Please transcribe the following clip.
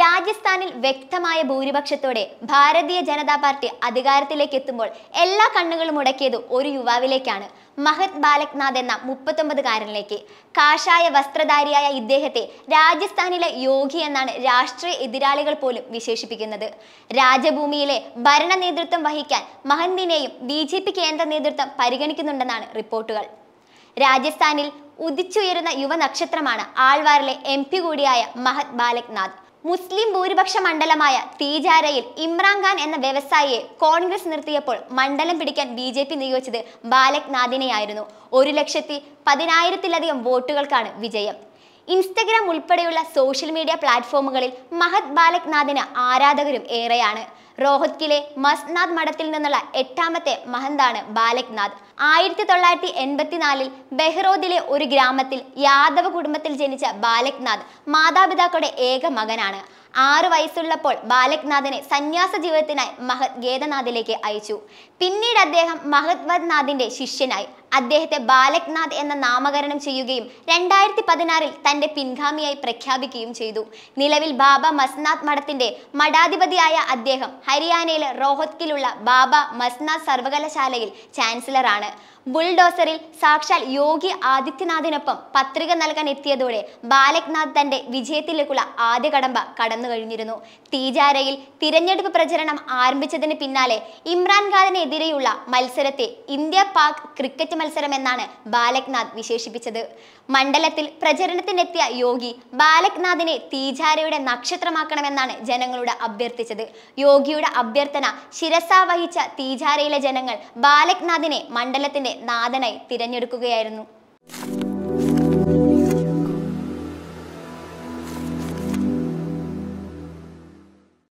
രാജസ്ഥാനിൽ വ്യക്തമായ ഭൂരിപക്ഷത്തോടെ ഭാരതീയ ജനതാ പാർട്ടി അധികാരത്തിലേക്ക് എത്തുമ്പോൾ എല്ലാ കണ്ണുകളും മുടക്കിയത് ഒരു യുവാവിലേക്കാണ് മഹത് ബാലക്നാഥ് എന്ന മുപ്പത്തൊമ്പതുകാരനിലേക്ക് കാഷായ വസ്ത്രധാരിയായ ഇദ്ദേഹത്തെ രാജസ്ഥാനിലെ യോഗി എന്നാണ് രാഷ്ട്രീയ എതിരാളികൾ പോലും വിശേഷിപ്പിക്കുന്നത് രാജഭൂമിയിലെ ഭരണ നേതൃത്വം വഹിക്കാൻ മഹന്തിനെയും ബി ജെ പി കേന്ദ്ര നേതൃത്വം പരിഗണിക്കുന്നുണ്ടെന്നാണ് റിപ്പോർട്ടുകൾ രാജസ്ഥാനിൽ ഉദിച്ചുയരുന്ന യുവനക്ഷത്രമാണ് ആൾവാറിലെ എം പി കൂടിയായ മഹത് ബാലക്നാഥ് മുസ്ലിം ഭൂരിപക്ഷ മണ്ഡലമായ തീജാരയിൽ ഇമ്രാൻഖാൻ എന്ന വ്യവസായിയെ കോൺഗ്രസ് നിർത്തിയപ്പോൾ മണ്ഡലം പിടിക്കാൻ ബി ജെ പി നിയോഗിച്ചത് ബാലക് ഒരു ലക്ഷത്തി പതിനായിരത്തിലധികം വോട്ടുകൾക്കാണ് വിജയം ഇൻസ്റ്റഗ്രാം ഉൾപ്പെടെയുള്ള സോഷ്യൽ മീഡിയ പ്ലാറ്റ്ഫോമുകളിൽ മഹത് ബാലക് ആരാധകരും ഏറെയാണ് റോഹത്കിലെ മസ്നാഥ് മഠത്തിൽ നിന്നുള്ള എട്ടാമത്തെ മഹന്താണ് ബാലക്നാഥ് ആയിരത്തി തൊള്ളായിരത്തി എൺപത്തിനാലിൽ ബെഹ്റോദിലെ ഒരു ഗ്രാമത്തിൽ യാദവ് കുടുംബത്തിൽ ജനിച്ച ബാലക്നാഥ് മാതാപിതാക്കളുടെ ഏക മകനാണ് ആറ് വയസ്സുള്ളപ്പോൾ ബാലക്നാഥിനെ സന്യാസ ജീവിതത്തിനായി മഹത് ഗേദനാഥിലേക്ക് അയച്ചു പിന്നീട് അദ്ദേഹം മഹത്വദ്നാഥിന്റെ ശിഷ്യനായി അദ്ദേഹത്തെ ബാലക്നാഥ് എന്ന നാമകരണം ചെയ്യുകയും രണ്ടായിരത്തി പതിനാറിൽ തന്റെ പിൻഗാമിയായി പ്രഖ്യാപിക്കുകയും ചെയ്തു നിലവിൽ ബാബ മസ്നാഥ് മഠത്തിന്റെ മഠാധിപതിയായ അദ്ദേഹം ഹരിയാനയിലെ റോഹത്കിലുള്ള ബാബ മസ്നാഥ് സർവകലാശാലയിൽ ചാൻസലറാണ് ബുൾഡോസറിൽ സാക്ഷാൽ യോഗി ആദിത്യനാഥിനൊപ്പം പത്രിക നൽകാൻ എത്തിയതോടെ ബാലക്നാഥ് തന്റെ വിജയത്തിലേക്കുള്ള ആദ്യ കടമ്പ കടന്നു കഴിഞ്ഞിരുന്നു തീജാരയിൽ തിരഞ്ഞെടുപ്പ് പ്രചരണം ആരംഭിച്ചതിന് പിന്നാലെ ഇമ്രാൻഖാദിനെതിരെയുള്ള മത്സരത്തെ ഇന്ത്യ പാക് ക്രിക്കറ്റ് മത്സരം എന്നാണ് ബാലക്നാഥ് വിശേഷിപ്പിച്ചത് മണ്ഡലത്തിൽ പ്രചരണത്തിനെത്തിയ യോഗി ബാലക്നാഥിനെ തീജാരയുടെ നക്ഷത്രമാക്കണമെന്നാണ് ജനങ്ങളുടെ അഭ്യർത്ഥിച്ചത് യോഗിയുടെ അഭ്യർത്ഥന ശിരസാവഹിച്ച തീജാരയിലെ ജനങ്ങൾ ബാലക്നാഥിനെ മണ്ഡലത്തിന്റെ നാഥനായി തിരഞ്ഞെടുക്കുകയായിരുന്നു